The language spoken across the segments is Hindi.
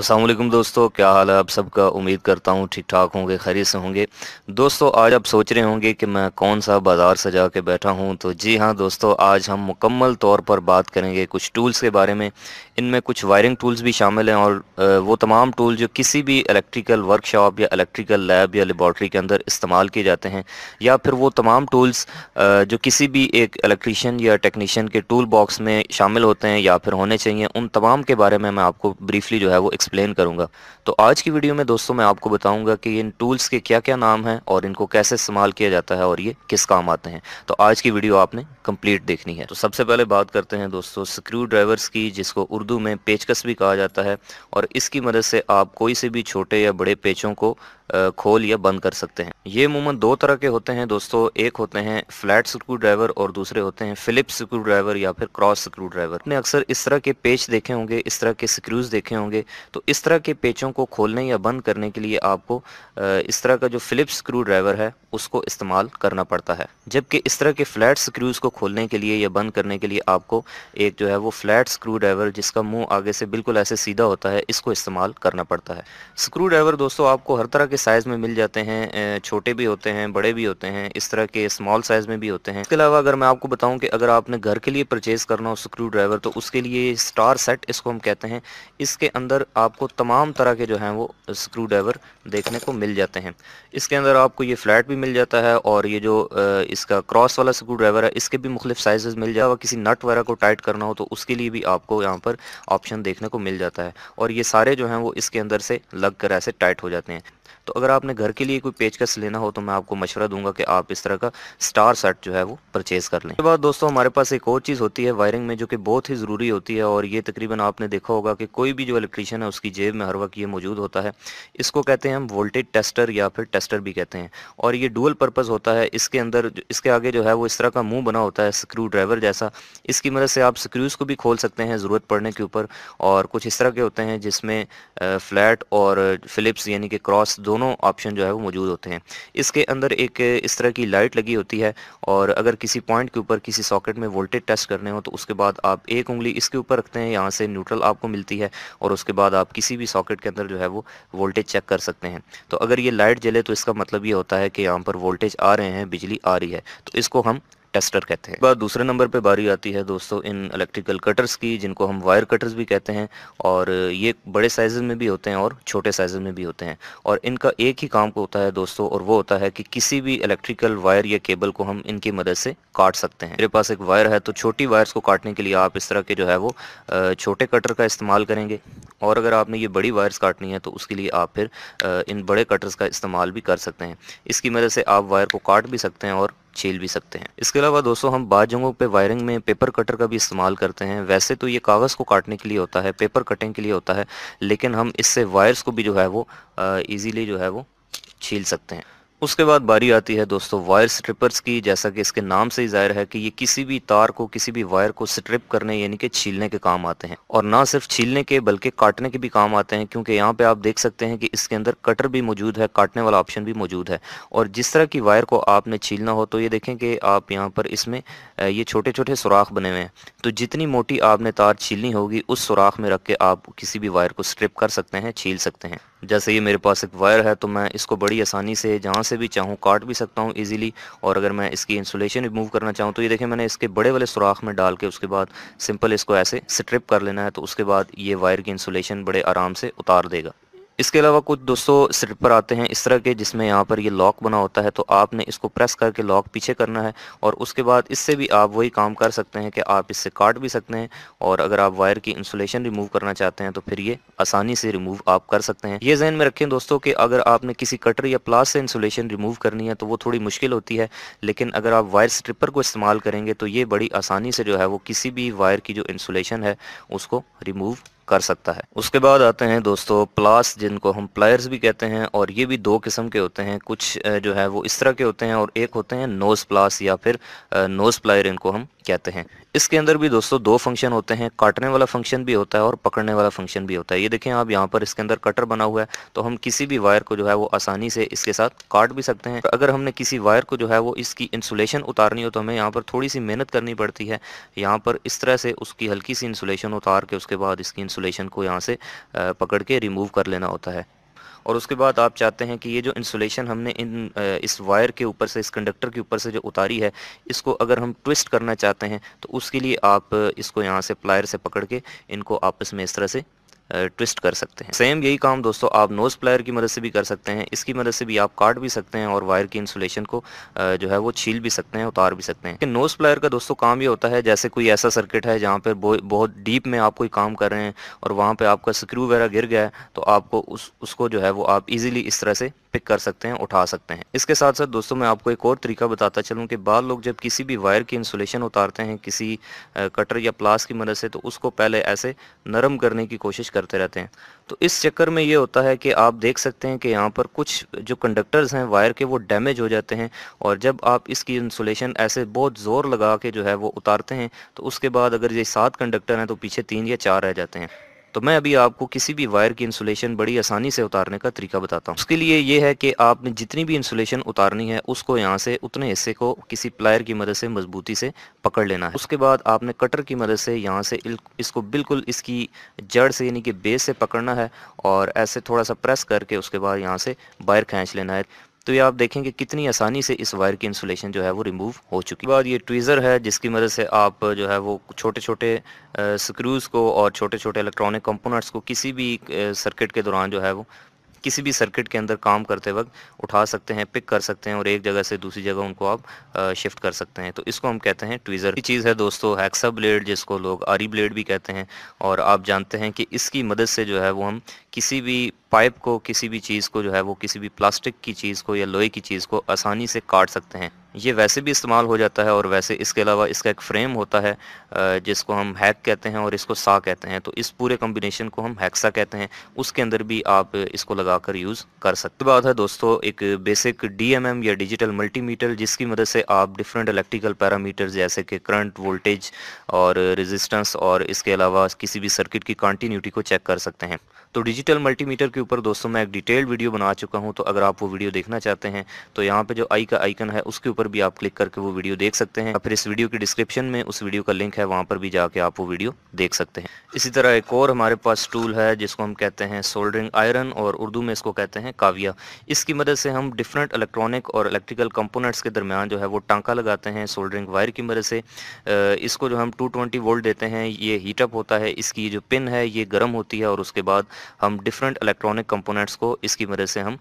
असलम दोस्तों क्या हाल है आप सबका उम्मीद करता हूँ ठीक ठाक होंगे खैरियत से होंगे दोस्तों आज आप सोच रहे होंगे कि मैं कौन सा बाज़ार सजा के बैठा हूँ तो जी हाँ दोस्तों आज हम मुकम्मल तौर पर बात करेंगे कुछ टूल्स के बारे में इनमें कुछ वायरिंग टूल्स भी शामिल हैं और वो तमाम टूल जो किसी भी इलेक्ट्रिकल वर्कशॉप या इलेक्ट्रिकल लैब या लेबॉट्री के अंदर इस्तेमाल किए जाते हैं या फिर वो तमाम टूल्स जो किसी भी एक इलेक्ट्रीशियन या टेक्नीशियन के टूल बॉक्स में शामिल होते हैं या फिर होने चाहिए उन तमाम के बारे में मैं आपको ब्रीफली जो है वो एक्सप्लेन करूंगा तो आज की वीडियो में दोस्तों मैं आपको बताऊंगा कि इन टूल्स के क्या क्या नाम हैं और इनको कैसे इस्तेमाल किया जाता है और ये किस काम आते हैं तो आज की वीडियो आपने कंप्लीट देखनी है तो सबसे पहले बात करते हैं दोस्तों स्क्रू ड्राइवर्स की जिसको उर्दू में पेचकस भी कहा जाता है और इसकी मदद से आप कोई से भी छोटे या बड़े पेचों को खोल या बंद कर सकते हैं ये अमूमन दो तरह के होते हैं दोस्तों एक होते हैं फ्लैट स्क्रू ड्राइवर और दूसरे होते हैं फिलिप स्क्रू ड्राइवर या फिर क्रॉस स्क्रू ड्राइवर ने अक्सर इस तरह के पेच देखे होंगे इस तरह के स्क्रूज देखे होंगे तो इस तरह के पेचों को खोलने या बंद करने के लिए आपको इस तरह का जो फ़िलिप्स स्क्रू ड्राइवर है उसको इस्तेमाल करना पड़ता है जबकि इस तरह के फ्लैट स्क्रूज़ को खोलने के लिए या बंद करने के लिए आपको एक जो है वो फ्लैट स्क्रू ड्राइवर जिसका मुंह आगे से बिल्कुल ऐसे सीधा होता है इसको इस्तेमाल करना पड़ता है स्क्रू ड्राइवर दोस्तों आपको हर तरह के साइज़ में मिल जाते हैं छोटे भी होते हैं बड़े भी होते हैं इस तरह के स्मॉल साइज़ में भी होते हैं इसके अलावा अगर मैं आपको बताऊँ कि अगर आपने घर के लिए परचेज़ करना हो स्क्रू ड्राइवर तो उसके लिए स्टार सेट इसको हम कहते हैं इसके अंदर आपको तमाम तरह के जो हैं वो स्क्रू ड्राइवर देखने को मिल जाते हैं इसके अंदर आपको ये फ्लैट भी मिल जाता है और ये जो इसका क्रॉस वाला स्क्रू ड्राइवर है इसके भी मुख्तफ साइज मिल जाए किसी नट वगैरह को टाइट करना हो तो उसके लिए भी आपको यहाँ पर ऑप्शन देखने को मिल जाता है और ये सारे जो हैं वो इसके अंदर से लग कर ऐसे टाइट हो जाते हैं तो अगर आपने घर के लिए कोई पेचकस लेना हो तो मैं आपको मशवरा दूंगा कि आप इस तरह का स्टार सेट जो है वो परचेज़ कर लें उसके बाद दोस्तों हमारे पास एक और चीज़ होती है वायरिंग में जो कि बहुत ही ज़रूरी होती है और ये तकरीबन आपने देखा होगा कि कोई भी जो इलेक्ट्रीशियन है उसकी जेब में हर वक्त ये मौजूद होता है इसको कहते हैं हम वोल्टेज टेस्टर या फिर टेस्टर भी कहते हैं और ये डुअल पर्पज़ होता है इसके अंदर इसके आगे जो है वो इस तरह का मुँह बना होता है स्क्रू ड्राइवर जैसा इसकी मदद से आप स्क्रूज़ को भी खोल सकते हैं ज़रूरत पड़ने के ऊपर और कुछ इस तरह के होते हैं जिसमें फ्लैट और फिलिप्स यानी कि क्रॉस दोनों ऑप्शन जो है वो मौजूद होते हैं इसके अंदर एक इस तरह की लाइट लगी होती है और अगर किसी पॉइंट के ऊपर किसी सॉकेट में वोल्टेज टेस्ट करने हो तो उसके बाद आप एक उंगली इसके ऊपर रखते हैं यहाँ से न्यूट्रल आपको मिलती है और उसके बाद आप किसी भी सॉकेट के अंदर जो है वो वोल्टेज चेक कर सकते हैं तो अगर ये लाइट जले तो इसका मतलब ये होता है कि यहाँ पर वोल्टेज आ रहे हैं बिजली आ रही है तो इसको हम टेस्टर कहते हैं दूसरे नंबर पे बारी आती है दोस्तों इन इलेक्ट्रिकल कटर्स की जिनको हम वायर कटर्स भी कहते हैं और ये बड़े साइज़ में भी होते हैं और छोटे साइज़ में भी होते हैं और इनका एक ही काम होता है दोस्तों और वो होता है कि किसी भी इलेक्ट्रिकल वायर या केबल को हम इनकी मदद से काट सकते हैं मेरे पास एक वायर है तो छोटी वायर्स को काटने के लिए आप इस तरह के जो है वो छोटे कटर का इस्तेमाल करेंगे और अगर आपने ये बड़ी वायर्स काटनी है तो उसके लिए आप फिर इन बड़े कटर्स का इस्तेमाल भी कर सकते हैं इसकी मदद से आप वायर को काट भी सकते हैं और छील भी सकते हैं इसके अलावा दोस्तों हम बाद जगहों पे वायरिंग में पेपर कटर का भी इस्तेमाल करते हैं वैसे तो ये कागज़ को काटने के लिए होता है पेपर कटिंग के लिए होता है लेकिन हम इससे वायर्स को भी जो है वो ईजीली जो है वो छील सकते हैं उसके बाद बारी आती है दोस्तों वायर स्ट्रिपर्स की जैसा कि इसके नाम से ही जाहिर है कि ये किसी भी तार को किसी भी वायर को स्ट्रिप करने यानी कि छीलने के काम आते हैं और ना सिर्फ छीलने के बल्कि काटने के भी काम आते हैं क्योंकि यहाँ पे आप देख सकते हैं कि इसके अंदर कटर भी मौजूद है काटने वाला ऑप्शन भी मौजूद है और जिस तरह की वायर को आपने छीलना हो तो ये देखें कि आप यहाँ पर इसमें ये छोटे छोटे सुराख बने हुए हैं तो जितनी मोटी आपने तार छीलनी होगी उस सुराख में रख के आप किसी भी वायर को स्ट्रिप कर सकते हैं छील सकते हैं जैसे ये मेरे पास एक वायर है तो मैं इसको बड़ी आसानी से जहाँ से भी चाहूँ काट भी सकता हूँ इजीली और अगर मैं इसकी इंसुलेशन रिमूव करना चाहूँ तो ये देखें मैंने इसके बड़े वाले सुराख में डाल के उसके बाद सिंपल इसको ऐसे स्ट्रिप कर लेना है तो उसके बाद ये वायर की इंसुलेशन बड़े आराम से उतार देगा इसके अलावा कुछ दोस्तों स्ट्रिपर आते हैं इस तरह के जिसमें यहाँ पर ये लॉक बना होता है तो आपने इसको प्रेस करके लॉक पीछे करना है और उसके बाद इससे भी आप वही काम कर सकते हैं कि आप इससे काट भी सकते हैं और अगर आप वायर की इंसुलेशन रिमूव करना चाहते हैं तो फिर ये आसानी से रिमूव आप कर सकते हैं ये जहन में रखें दोस्तों कि अगर आपने किसी कटर या प्लास से इंसुलेशन रिमूव करनी है तो वो थोड़ी मुश्किल होती है लेकिन अगर आप वायर स्ट्रिपर को इस्तेमाल करेंगे तो ये बड़ी आसानी से जो है वो किसी भी वायर की जो इंसुलेशन है उसको रिमूव कर सकता है उसके बाद आते हैं दोस्तों प्लास जिनको हम प्लायर्स भी कहते हैं और ये भी दो किस्म के होते हैं कुछ जो है वो इस तरह के होते हैं और एक होते हैं नोज प्लास या फिर नोज प्लायर इनको हम कहते हैं इसके अंदर भी दोस्तों दो फंक्शन होते हैं काटने वाला फंक्शन भी होता है और पकड़ने वाला फंक्शन भी होता है ये देखें आप यहाँ पर इसके अंदर कटर बना हुआ है तो हम किसी भी वायर को जो है वो आसानी से इसके साथ काट भी सकते हैं अगर हमने किसी वायर को जो है वो इसकी इंसुलेशन उतारनी हो तो हमें यहाँ पर थोड़ी सी मेहनत करनी पड़ती है यहाँ पर इस तरह से उसकी हल्की सी इंसुलेशन उतार के उसके बाद इसकी इंसुलेशन इंसुलेशन को यहाँ से पकड़ के रिमूव कर लेना होता है और उसके बाद आप चाहते हैं कि ये जो इंसुलेशन हमने इन इस वायर के ऊपर से इस कंडक्टर के ऊपर से जो उतारी है इसको अगर हम ट्विस्ट करना चाहते हैं तो उसके लिए आप इसको यहाँ से प्लायर से पकड़ के इनको आपस में इस तरह से ट्विस्ट कर सकते हैं सेम यही काम दोस्तों आप नोज़ प्लायर की मदद से भी कर सकते हैं इसकी मदद से भी आप काट भी सकते हैं और वायर की इंसुलेशन को जो है वो छील भी सकते हैं उतार भी सकते हैं नोज़ प्लायर का दोस्तों काम ये होता है जैसे कोई ऐसा सर्किट है जहाँ पर बहुत डीप में आप कोई काम कर रहे हैं और वहाँ पर आपका स्क्रू वगैरह गिर गया है तो आपको उस उसको जो है वो आप इजिली इस तरह से पिक कर सकते हैं उठा सकते हैं इसके साथ साथ दोस्तों मैं आपको एक और तरीका बताता चलूँ कि बाल लोग जब किसी भी वायर की इंसुलेशन उतारते हैं किसी कटर या प्लास की मदद से तो उसको पहले ऐसे नरम करने की कोशिश करते रहते हैं तो इस चक्कर में ये होता है कि आप देख सकते हैं कि यहाँ पर कुछ जो कंडक्टर्स हैं वायर के वो डैमेज हो जाते हैं और जब आप इसकी इंसुलेशन ऐसे बहुत ज़ोर लगा के जो है वो उतारते हैं तो उसके बाद अगर ये सात कंडक्टर हैं तो पीछे तीन या चार रह जाते हैं तो मैं अभी आपको किसी भी वायर की इंसुलेशन बड़ी आसानी से उतारने का तरीका बताता हूँ उसके लिए ये है कि आपने जितनी भी इंसुलेशन उतारनी है उसको यहाँ से उतने हिस्से को किसी प्लायर की मदद से मजबूती से पकड़ लेना है उसके बाद आपने कटर की मदद से यहाँ से इसको बिल्कुल इसकी जड़ से यानी कि बेस से पकड़ना है और ऐसे थोड़ा सा प्रेस करके उसके बाद यहाँ से बाहर खींच लेना है तो ये आप देखें कि कितनी आसानी से इस वायर की इंसुलेशन जो है वो रिमूव हो चुकी है बाद ये ट्वीज़र है जिसकी मदद से आप जो है वो छोटे छोटे स्क्रूज़ को और छोटे छोटे इलेक्ट्रॉनिक कंपोनेंट्स को किसी भी सर्किट के दौरान जो है वो किसी भी सर्किट के अंदर काम करते वक्त उठा सकते हैं पिक कर सकते हैं और एक जगह से दूसरी जगह उनको आप शिफ्ट कर सकते हैं तो इसको हम कहते हैं ट्वीज़र की चीज़ है दोस्तों हैक्सा ब्लेड जिसको लोग आरी ब्लेड भी कहते हैं और आप जानते हैं कि इसकी मदद से जो है वो हम किसी भी पाइप को किसी भी चीज़ को जो है वो किसी भी प्लास्टिक की चीज़ को या लोहे की चीज़ को आसानी से काट सकते हैं ये वैसे भी इस्तेमाल हो जाता है और वैसे इसके अलावा इसका एक फ्रेम होता है जिसको हम हैक कहते हैं और इसको सा कहते हैं तो इस पूरे कम्बिनेशन को हम हैक्सा कहते हैं उसके अंदर भी आप इसको लगा कर यूज़ कर सकते बात है दोस्तों एक बेसिक डी या डिजिटल मल्टीमीटर जिसकी मदद से आप डिफरेंट इलेक्ट्रिकल पैरामीटर जैसे कि करंट वोल्टेज और रेजिस्टेंस और इसके अलावा किसी भी सर्किट की कॉन्टीन्यूटी को चेक कर सकते हैं तो डिजिटल मल्टीमीटर के ऊपर दोस्तों मैं एक डिटेल्ड वीडियो बना चुका हूँ तो अगर आप वो वीडियो देखना चाहते हैं तो यहाँ पे जो आई का आइकन है उसके ऊपर भी आप क्लिक करके वो वीडियो देख सकते हैं फिर इस वीडियो की डिस्क्रिप्शन में उस वीडियो का लिंक है वहाँ पर भी जाके आप वो वीडियो देख सकते हैं इसी तरह एक और हमारे पास टूल है जिसको हम कहते हैं सोल्डरिंग आयरन और उर्दू में इसको कहते हैं काविया इसकी मदद से हम डिफरेंट इलेक्ट्रॉनिक और इलेक्ट्रिकल कंपोनेंट्स के दरमियान जो है वो टांका लगाते हैं सोल्डरिंग वायर की मदद से इसको जो हम 220 वोल्ट देते हैं ये हीटअप होता है इसकी जो पिन है ये गर्म होती है और उसके बाद हम डिफरेंट इलेक्ट्रॉनिक कंपोनेंट्स को इसकी मदद से हम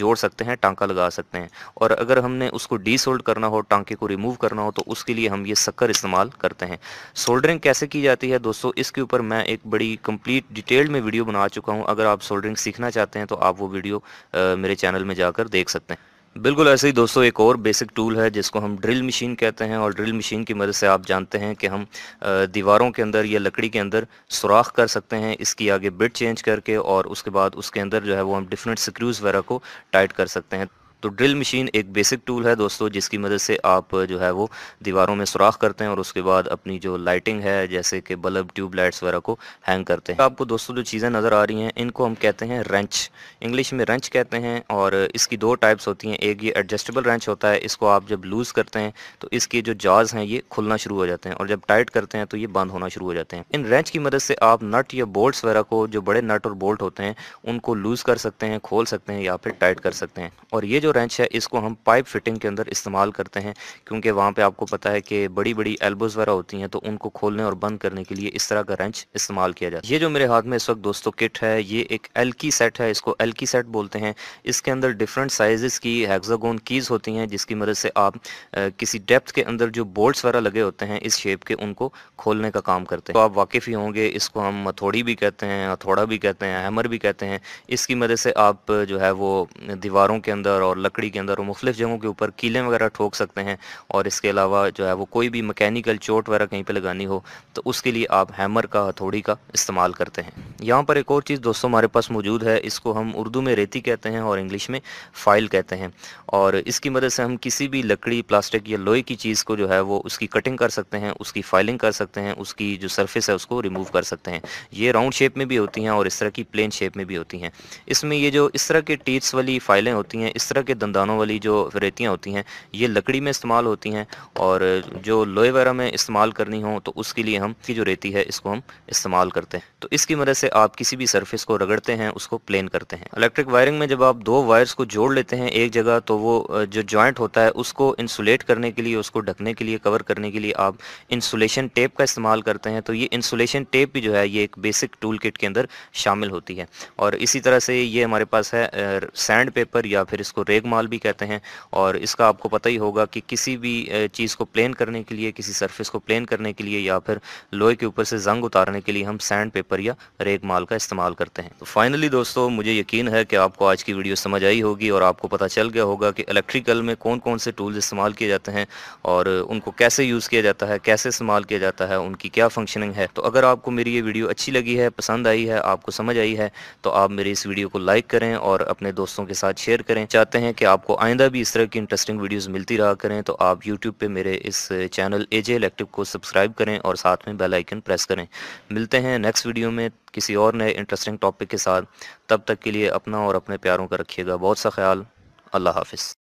जोड़ सकते हैं टांका लगा सकते हैं और अगर हमने उसको डीसोल्ड करना हो टांके को रिमूव करना हो तो उसके लिए हम ये शक्कर इस्तेमाल करते हैं सोल्डरिंग कैसे की जाती है दोस्तों इसके ऊपर मैं एक बड़ी कंप्लीट डिटेल्ड में वीडियो बना चुका हूँ अगर आप सोल्डरिंग सीखना चाहते हैं तो आप वो वीडियो मेरे चैनल में जाकर देख सकते हैं बिल्कुल ऐसे ही दोस्तों एक और बेसिक टूल है जिसको हम ड्रिल मशीन कहते हैं और ड्रिल मशीन की मदद से आप जानते हैं कि हम दीवारों के अंदर या लकड़ी के अंदर सुराख कर सकते हैं इसकी आगे बिट चेंज करके और उसके बाद उसके अंदर जो है वो हम डिफरेंट स्क्रूज़ वगैरह को टाइट कर सकते हैं तो ड्रिल मशीन एक बेसिक टूल है दोस्तों जिसकी मदद से आप जो है वो दीवारों में सुराख करते हैं और उसके बाद अपनी जो लाइटिंग है जैसे कि बल्ब ट्यूब लाइट्स वगैरह को हैंग करते हैं आपको दोस्तों जो चीज़ें नज़र आ रही हैं इनको हम कहते हैं रेंच इंग्लिश में रेंच कहते हैं और इसकी दो टाइप्स होती हैं एक ये एडजस्टेबल रेंच होता है इसको आप जब लूज़ करते हैं तो इसके जो जार्ज हैं ये खुलना शुरू हो जाते हैं और जब टाइट करते हैं तो ये बंद होना शुरू हो जाते हैं इन रेंच की मदद से आप नट या बोल्ट वगैरह को जो बड़े नट और बोल्ट होते हैं उनको लूज़ कर सकते हैं खोल सकते हैं या फिर टाइट कर सकते हैं और ये जो रेंच है इसको हम पाइप फिटिंग के अंदर इस्तेमाल करते हैं क्योंकि वहाँ पे आपको पता है कि बड़ी बड़ी एल्बोज वगैरह होती हैं तो उनको खोलने और बंद करने के लिए इस तरह का रेंच इस्तेमाल किया जाता है ये जो मेरे हाथ में इस वक्त दोस्तों किट है ये एक की सेट है इसको की सेट बोलते हैं इसके अंदर डिफरेंट साइज़ की हैगजागोन कीज़ होती हैं जिसकी मदद से आप किसी डेप्थ के अंदर जो बोल्ट वगैरह लगे होते हैं इस शेप के उनको खोलने का काम करते हैं तो आप वाकिफ़ ही होंगे इसको हम हथौड़ी भी कहते हैं हथौड़ा भी कहते हैं हैमर भी कहते हैं इसकी मदद से आप जो है वो दीवारों के अंदर और और लकड़ी के अंदर मुख्तफ जगहों के ऊपर कीलें वगैरह ठोक सकते हैं और इसके अलावा जो है वो कोई भी मकैनिकल चोट वगैरह कहीं पर लगानी हो तो उसके लिए आप हैमर का हथौड़ी का इस्तेमाल करते हैं यहाँ पर एक और चीज़ दोस्तों हमारे पास मौजूद है इसको हम उर्दू में रेती कहते हैं और इंग्लिश में फाइल कहते हैं और इसकी मदद से हम किसी भी लकड़ी प्लास्टिक या लोहे की चीज़ को जो है वो उसकी कटिंग कर सकते हैं उसकी फाइलिंग कर सकते हैं उसकी जो सरफेस है उसको रिमूव कर सकते हैं ये राउंड शेप में भी होती हैं और इस तरह की प्लेन शेप में भी होती हैं इसमें ये जो इस तरह के टीट्स वाली फाइलें होती हैं इस तरह के दंदानों वाली जो रेतियाँ होती हैं ये लकड़ी में इस्तेमाल होती हैं और जो लोहे वगैरह में इस्तेमाल करनी हो तो उसके लिए हम की जो रेती है इसको हम इस्तेमाल करते हैं तो इसकी मदद से आप किसी भी सरफेस को रगड़ते हैं उसको प्लेन करते हैं इलेक्ट्रिक वायरिंग में जब आप दो वायर्स को जोड़ लेते हैं एक जगह तो वो जो ज्वाइंट होता है उसको इंसुलेट करने के लिए उसको ढकने के लिए कवर करने के लिए आप इंसुलेशन टेप का इस्तेमाल करते हैं तो ये इंसुलेशन टेप भी जो है ये एक बेसिक टूल किट के अंदर शामिल होती है और इसी तरह से ये हमारे पास है सैंड पेपर या फिर इसको रेत वेग माल भी कहते हैं और इसका आपको पता ही होगा कि किसी भी चीज़ को प्लेन करने के लिए किसी सरफेस को प्लेन करने के लिए या फिर लोहे के ऊपर से जंग उतारने के लिए हम सैंड पेपर या रेग माल का इस्तेमाल करते हैं तो फाइनली दोस्तों मुझे यकीन है कि आपको आज की वीडियो समझ आई होगी और आपको पता चल गया होगा कि इलेक्ट्रिकल में कौन कौन से टूल्स इस्तेमाल किए जाते हैं और उनको कैसे यूज़ किया जाता है कैसे इस्तेमाल किया जाता है उनकी क्या फंक्शनिंग है तो अगर आपको मेरी ये वीडियो अच्छी लगी है पसंद आई है आपको समझ आई है तो आप मेरी इस वीडियो को लाइक करें और अपने दोस्तों के साथ शेयर करें चाहते हैं हैं कि आपको आइंदा भी इस तरह की इंटरेस्टिंग वीडियोस मिलती रहा करें तो आप यूट्यूब पे मेरे इस चैनल जे इलेक्टिव को सब्सक्राइब करें और साथ में बेल आइकन प्रेस करें मिलते हैं नेक्स्ट वीडियो में किसी और नए इंटरेस्टिंग टॉपिक के साथ तब तक के लिए अपना और अपने प्यारों का रखिएगा बहुत सा ख्याल अल्लाह हाफिज़